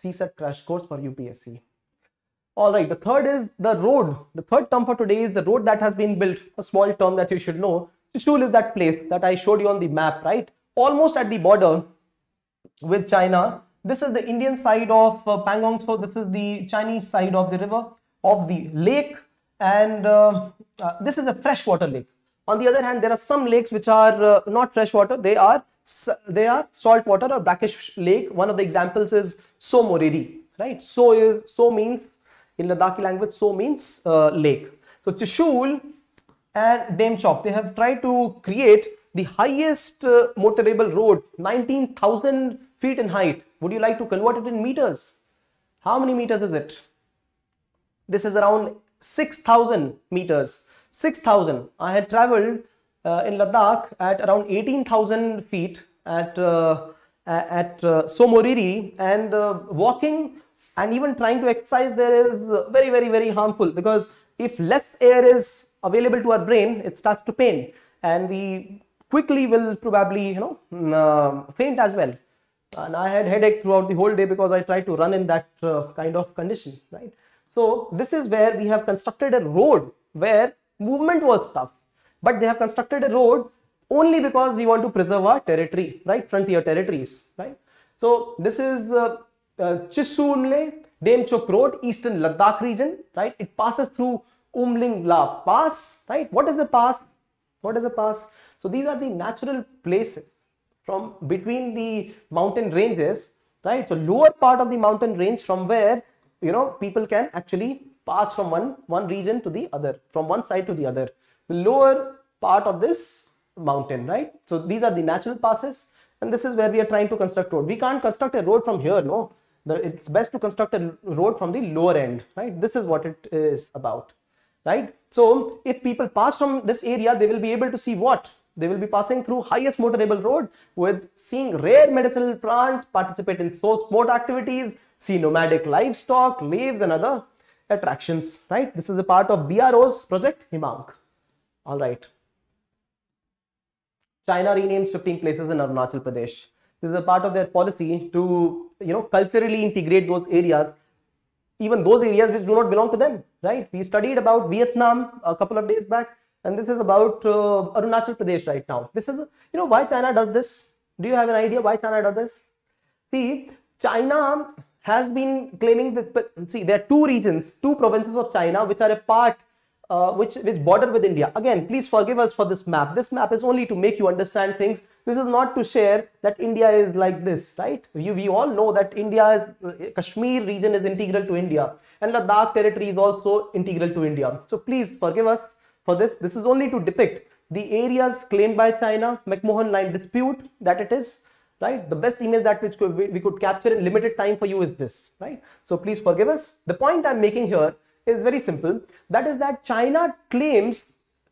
CSAT crash course for UPSC. All right, the third is the road. The third term for today is the road that has been built, a small term that you should know. Seoul is that place that I showed you on the map, right? Almost at the border with China. This is the Indian side of uh, Pangong. So this is the Chinese side of the river, of the lake and um, uh, this is a freshwater lake. On the other hand, there are some lakes which are uh, not freshwater, they are they are saltwater or brackish lake. One of the examples is So Moriri, right? So is so means in Ladakhi language, so means uh, lake. So Chishul and Demchok, they have tried to create the highest uh, motorable road, 19,000 feet in height. Would you like to convert it in meters? How many meters is it? This is around 6,000 meters. 6,000. I had traveled uh, in Ladakh at around 18,000 feet at uh, at uh, Somoriri and uh, walking and even trying to exercise there is very very very harmful because if less air is available to our brain it starts to pain and we quickly will probably you know mm, uh, faint as well and I had headache throughout the whole day because I tried to run in that uh, kind of condition right so this is where we have constructed a road where movement was tough, but they have constructed a road only because we want to preserve our territory, right? Frontier territories, right? So this is uh, uh, Chisunle Demchok Road, Eastern Ladakh region, right? It passes through Umlingla Pass, right? What is the pass? What is the pass? So these are the natural places from between the mountain ranges, right? So lower part of the mountain range from where you know people can actually pass from one one region to the other from one side to the other the lower part of this mountain right so these are the natural passes and this is where we are trying to construct road we can't construct a road from here no it's best to construct a road from the lower end right this is what it is about right so if people pass from this area they will be able to see what they will be passing through highest motorable road with seeing rare medicinal plants participate in sport activities see nomadic livestock, leaves and other attractions, right? This is a part of BRO's project Himank. All right. China renames 15 places in Arunachal Pradesh. This is a part of their policy to, you know, culturally integrate those areas, even those areas which do not belong to them, right? We studied about Vietnam a couple of days back, and this is about uh, Arunachal Pradesh right now. This is, you know, why China does this? Do you have an idea why China does this? See, China has been claiming that, see, there are two regions, two provinces of China which are a part, uh, which, which border with India. Again, please forgive us for this map. This map is only to make you understand things. This is not to share that India is like this, right? You, we all know that India's uh, Kashmir region is integral to India and Ladakh territory is also integral to India. So please forgive us for this. This is only to depict the areas claimed by China, McMahon line dispute that it is right? The best image that which we could capture in limited time for you is this, right? So please forgive us. The point I'm making here is very simple. That is that China claims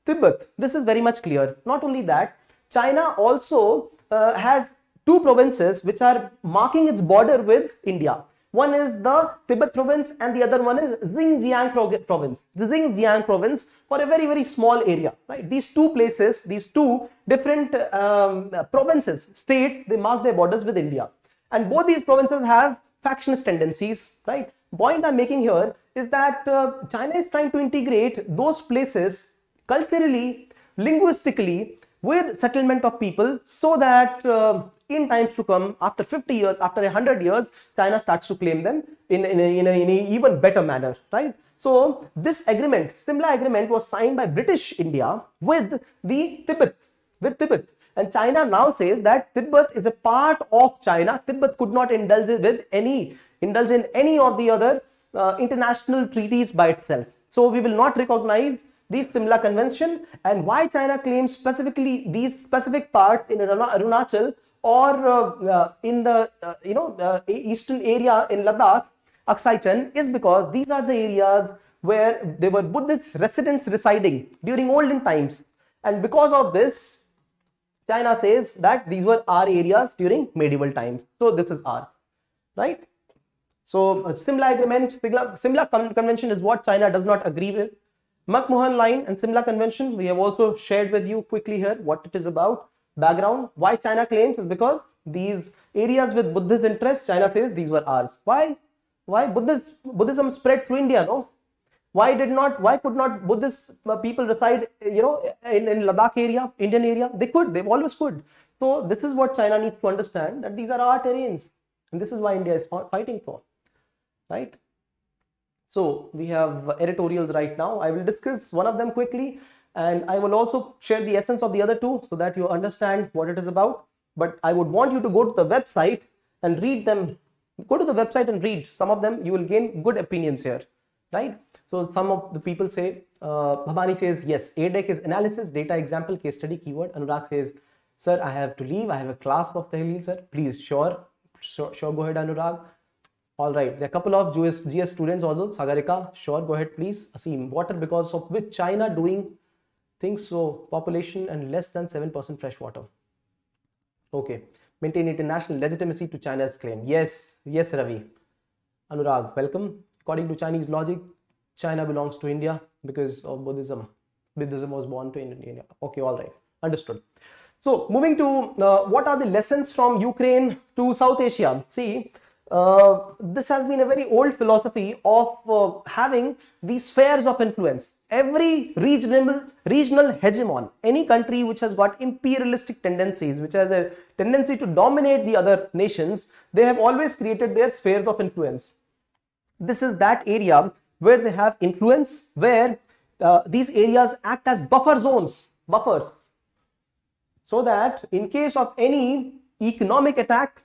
Tibet. This is very much clear. Not only that, China also uh, has two provinces which are marking its border with India. One is the Tibet province and the other one is Xinjiang province. The Xinjiang province for a very, very small area, right? These two places, these two different um, provinces, states, they mark their borders with India. And both these provinces have factionist tendencies, right? Point I'm making here is that uh, China is trying to integrate those places culturally, linguistically, with settlement of people so that uh, in times to come, after 50 years, after 100 years, China starts to claim them in, in, in, a, in even better manner, right? So this agreement, similar agreement was signed by British India with the Tibet, with Tibet. And China now says that Tibet is a part of China. Tibet could not indulge with any, indulge in any of the other uh, international treaties by itself. So we will not recognize this similar Convention and why China claims specifically these specific parts in Arunachal or uh, uh, in the uh, you know uh, eastern area in Ladakh, Aksai is because these are the areas where there were Buddhist residents residing during olden times. And because of this, China says that these were our areas during medieval times. So this is ours, right? So similar Agreement, similar Convention is what China does not agree with. McMahon line and Simla convention, we have also shared with you quickly here what it is about. Background, why China claims is because these areas with Buddhist interest, China says these were ours. Why? Why Buddhist, Buddhism spread through India, no? Why did not, why could not Buddhist uh, people reside, uh, you know, in, in Ladakh area, Indian area? They could, they always could. So this is what China needs to understand that these are our terrains. And this is why India is fighting for, right? So we have editorials right now. I will discuss one of them quickly and I will also share the essence of the other two so that you understand what it is about. But I would want you to go to the website and read them. Go to the website and read some of them. You will gain good opinions here, right? So some of the people say, uh, Bhavani says, yes, ADEC is analysis, data example, case study, keyword. Anurag says, sir, I have to leave. I have a class of Tahleel, sir. Please, sure, sure, sure go ahead, Anurag. All right, there are a couple of GS students also. Sagarika, sure, go ahead, please. Asim, water because of which China doing things so population and less than 7% fresh water. Okay, maintain international legitimacy to China's claim. Yes, yes, Ravi. Anurag, welcome. According to Chinese logic, China belongs to India because of Buddhism. Buddhism was born to India. Okay, all right, understood. So moving to uh, what are the lessons from Ukraine to South Asia? See, uh, this has been a very old philosophy of uh, having these spheres of influence. Every regional, regional hegemon, any country which has got imperialistic tendencies, which has a tendency to dominate the other nations, they have always created their spheres of influence. This is that area where they have influence, where uh, these areas act as buffer zones, buffers, so that in case of any economic attack,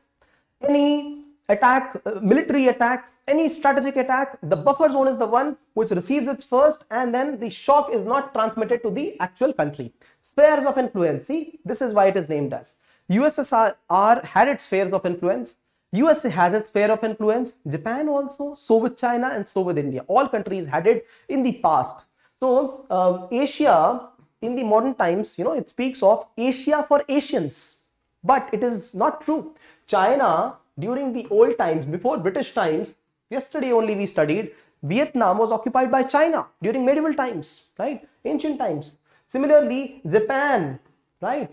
any attack, uh, military attack, any strategic attack, the buffer zone is the one which receives its first and then the shock is not transmitted to the actual country. Spheres of influence, see, this is why it is named as. USSR had its spheres of influence, USA has its sphere of influence, Japan also, so with China and so with India. All countries had it in the past. So, um, Asia in the modern times, you know, it speaks of Asia for Asians, but it is not true. China during the old times, before British times, yesterday only we studied, Vietnam was occupied by China during medieval times, right? Ancient times. Similarly, Japan, right?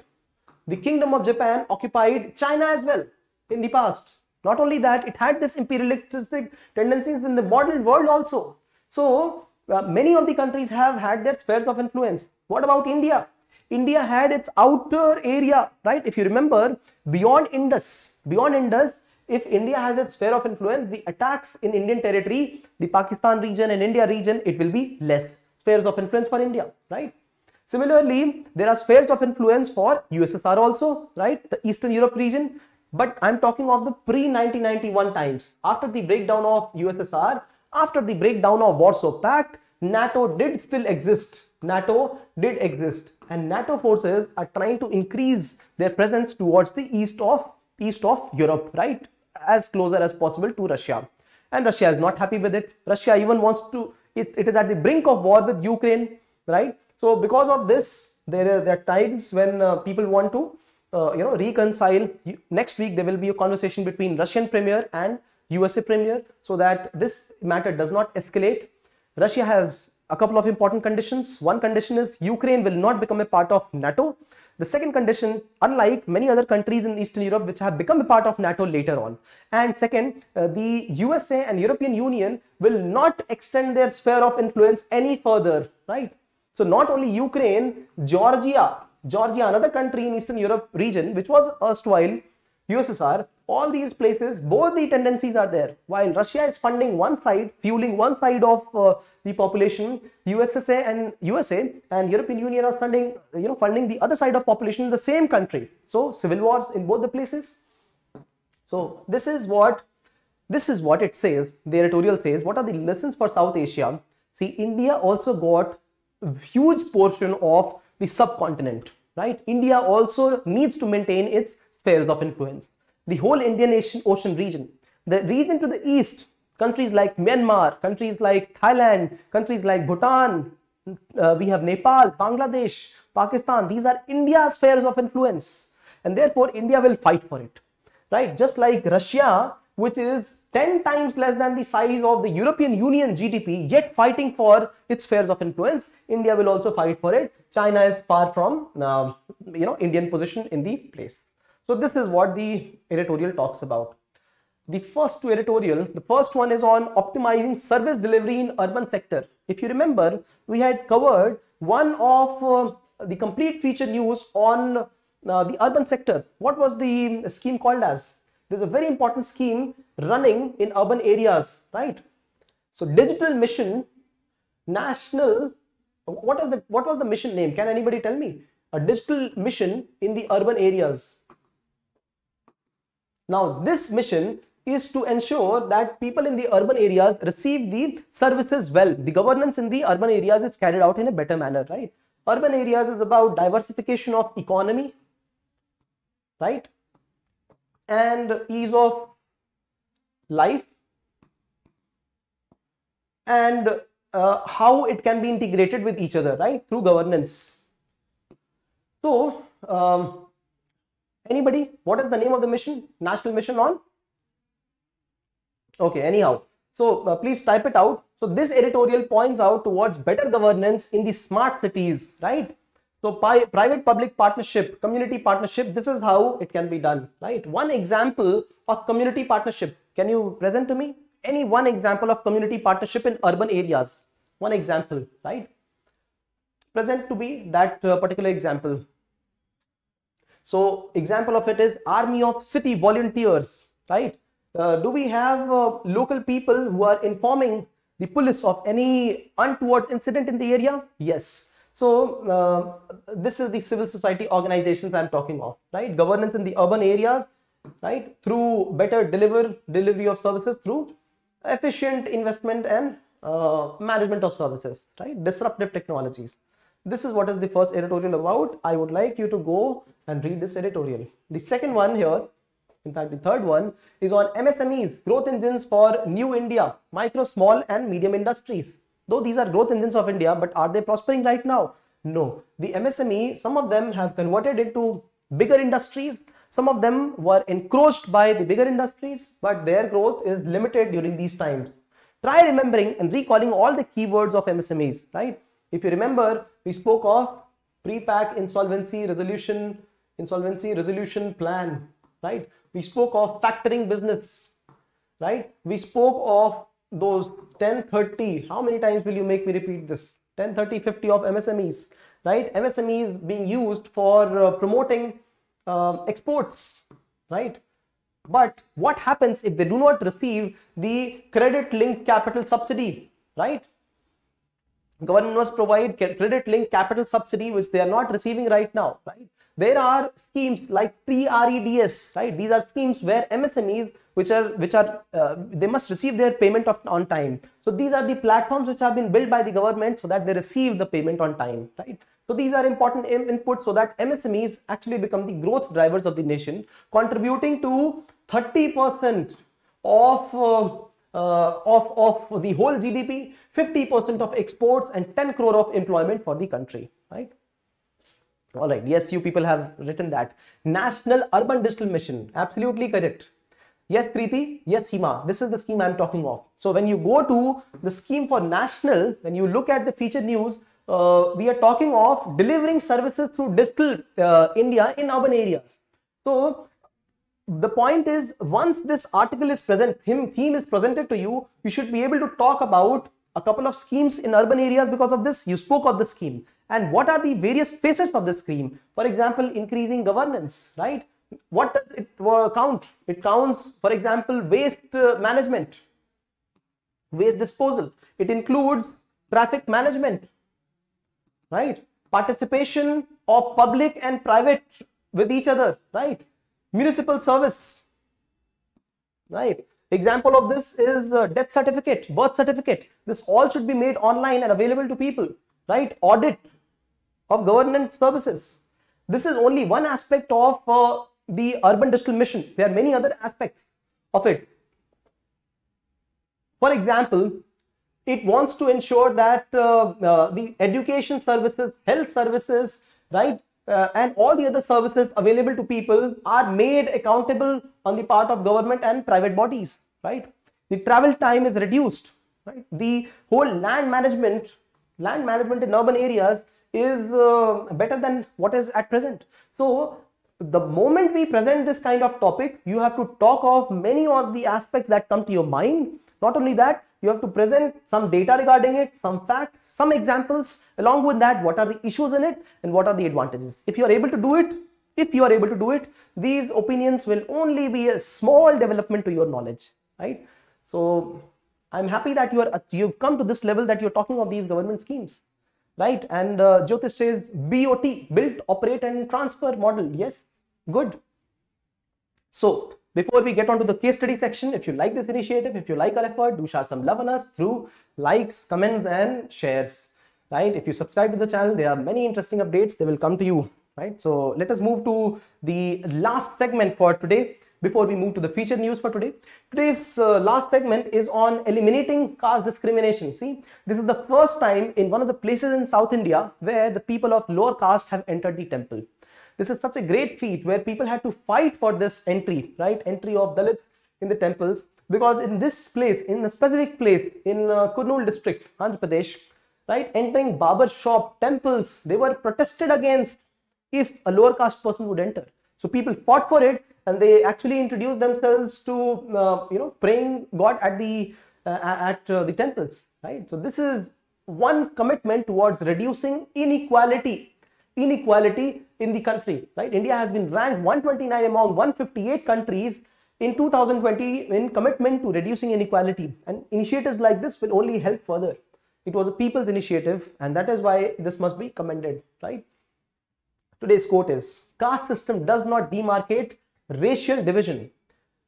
The kingdom of Japan occupied China as well in the past. Not only that, it had this imperialistic tendencies in the modern world also. So, uh, many of the countries have had their spheres of influence. What about India? India had its outer area, right? If you remember, beyond Indus, beyond Indus, if India has its sphere of influence, the attacks in Indian territory, the Pakistan region and India region, it will be less spheres of influence for India, right? Similarly, there are spheres of influence for USSR also, right? The Eastern Europe region. But I'm talking of the pre-1991 times. After the breakdown of USSR, after the breakdown of Warsaw Pact, NATO did still exist. NATO did exist. And NATO forces are trying to increase their presence towards the east of east of Europe, right? as closer as possible to Russia. And Russia is not happy with it. Russia even wants to, it, it is at the brink of war with Ukraine, right? So because of this, there are, there are times when uh, people want to, uh, you know, reconcile. Next week, there will be a conversation between Russian premier and USA premier so that this matter does not escalate. Russia has a couple of important conditions. One condition is Ukraine will not become a part of NATO the second condition, unlike many other countries in Eastern Europe which have become a part of NATO later on. And second, uh, the USA and European Union will not extend their sphere of influence any further, right? So not only Ukraine, Georgia, Georgia, another country in Eastern Europe region, which was erstwhile USSR, all these places, both the tendencies are there. While Russia is funding one side, fueling one side of uh, the population, USSA and USA and European Union are funding, you know, funding the other side of population in the same country. So civil wars in both the places. So this is what this is what it says. The editorial says. What are the lessons for South Asia? See, India also got a huge portion of the subcontinent right india also needs to maintain its spheres of influence. The whole Indian Ocean region, the region to the east, countries like Myanmar, countries like Thailand, countries like Bhutan, uh, we have Nepal, Bangladesh, Pakistan. These are India's spheres of influence and therefore India will fight for it, right? Just like Russia, which is 10 times less than the size of the European Union GDP, yet fighting for its spheres of influence. India will also fight for it. China is far from, uh, you know, Indian position in the place. So this is what the editorial talks about. The first two editorial, the first one is on optimizing service delivery in urban sector. If you remember, we had covered one of uh, the complete feature news on uh, the urban sector. What was the scheme called as? There's a very important scheme running in urban areas, right? So digital mission, national, what, is the, what was the mission name? Can anybody tell me? A digital mission in the urban areas now this mission is to ensure that people in the urban areas receive the services well. The governance in the urban areas is carried out in a better manner, right? Urban areas is about diversification of economy, right? And ease of life and uh, how it can be integrated with each other, right? Through governance. So, um, Anybody? What is the name of the mission? National Mission on? Okay, anyhow. So uh, please type it out. So this editorial points out towards better governance in the smart cities, right? So private public partnership, community partnership, this is how it can be done, right? One example of community partnership. Can you present to me any one example of community partnership in urban areas? One example, right? Present to be that uh, particular example. So example of it is army of city volunteers, right? Uh, do we have uh, local people who are informing the police of any untoward incident in the area? Yes. So uh, this is the civil society organizations I'm talking of, right? Governance in the urban areas, right? Through better deliver delivery of services through efficient investment and uh, management of services, right? Disruptive technologies. This is what is the first editorial about. I would like you to go and read this editorial. The second one here, in fact, the third one is on MSMEs, growth engines for new India, micro, small and medium industries. Though these are growth engines of India, but are they prospering right now? No. The MSME, some of them have converted into bigger industries. Some of them were encroached by the bigger industries, but their growth is limited during these times. Try remembering and recalling all the keywords of MSMEs, right? If you remember, we spoke of pre-pack insolvency resolution, insolvency resolution plan, right? We spoke of factoring business, right? We spoke of those 1030. How many times will you make me repeat this? 1030, 50 of MSMEs, right? MSMEs being used for uh, promoting uh, exports, right? But what happens if they do not receive the credit linked capital subsidy, right? Government must provide credit link capital subsidy, which they are not receiving right now, right? There are schemes like pre-REDS, right? These are schemes where MSMEs, which are, which are, uh, they must receive their payment of, on time. So these are the platforms which have been built by the government so that they receive the payment on time, right? So these are important inputs so that MSMEs actually become the growth drivers of the nation, contributing to 30% of uh, uh, of, of the whole GDP, 50% of exports and 10 crore of employment for the country, right? All right, yes, you people have written that. National Urban Digital Mission, absolutely correct. Yes, Preeti, yes, Hima, this is the scheme I'm talking of. So when you go to the scheme for national, when you look at the feature news, uh, we are talking of delivering services through digital uh, India in urban areas. So the point is once this article is present theme, is presented to you you should be able to talk about a couple of schemes in urban areas because of this you spoke of the scheme and what are the various facets of the scheme for example increasing governance right what does it uh, count it counts for example waste uh, management waste disposal it includes traffic management right participation of public and private with each other right municipal service right example of this is uh, death certificate birth certificate this all should be made online and available to people right audit of government services this is only one aspect of uh, the urban digital mission there are many other aspects of it for example it wants to ensure that uh, uh the education services health services right uh, and all the other services available to people are made accountable on the part of government and private bodies, right? The travel time is reduced, right? The whole land management, land management in urban areas is uh, better than what is at present. So the moment we present this kind of topic, you have to talk of many of the aspects that come to your mind. Not only that, you have to present some data regarding it, some facts, some examples. Along with that, what are the issues in it and what are the advantages? If you are able to do it, if you are able to do it, these opinions will only be a small development to your knowledge, right? So I'm happy that you are you've come to this level that you're talking of these government schemes, right? And uh, Jyotish says BOT, built, operate and transfer model. Yes, good. So before we get on to the case study section, if you like this initiative, if you like our effort, do share some love on us through likes, comments and shares, right? If you subscribe to the channel, there are many interesting updates. They will come to you, right? So let us move to the last segment for today before we move to the feature news for today. Today's uh, last segment is on eliminating caste discrimination. See, this is the first time in one of the places in South India where the people of lower caste have entered the temple. This is such a great feat where people had to fight for this entry, right? Entry of Dalits in the temples because in this place, in a specific place in uh, Kurnool district, Andhra Pradesh, right? Entering barber shop, temples, they were protested against if a lower caste person would enter. So people fought for it and they actually introduced themselves to, uh, you know, praying God at the uh, at uh, the temples, right? So this is one commitment towards reducing inequality inequality in the country, right? India has been ranked 129 among 158 countries in 2020 in commitment to reducing inequality and initiatives like this will only help further. It was a people's initiative and that is why this must be commended, right? Today's quote is, caste system does not demarcate racial division.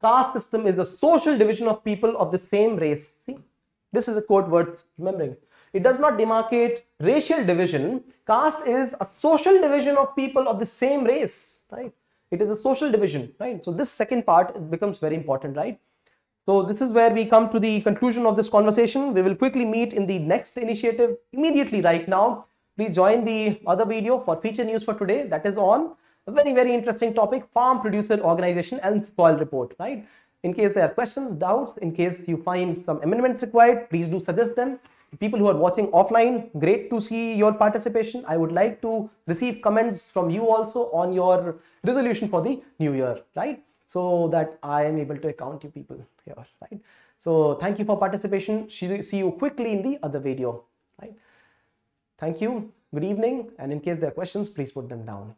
Caste system is the social division of people of the same race. See, this is a quote worth remembering. It does not demarcate racial division. Caste is a social division of people of the same race, right? It is a social division, right? So this second part becomes very important, right? So this is where we come to the conclusion of this conversation. We will quickly meet in the next initiative immediately right now. Please join the other video for feature news for today. That is on a very, very interesting topic, farm producer organization and soil report, right? In case there are questions, doubts, in case you find some amendments required, please do suggest them people who are watching offline, great to see your participation. I would like to receive comments from you also on your resolution for the new year, right? So that I am able to account you people here, right? So thank you for participation. See you quickly in the other video, right? Thank you. Good evening. And in case there are questions, please put them down.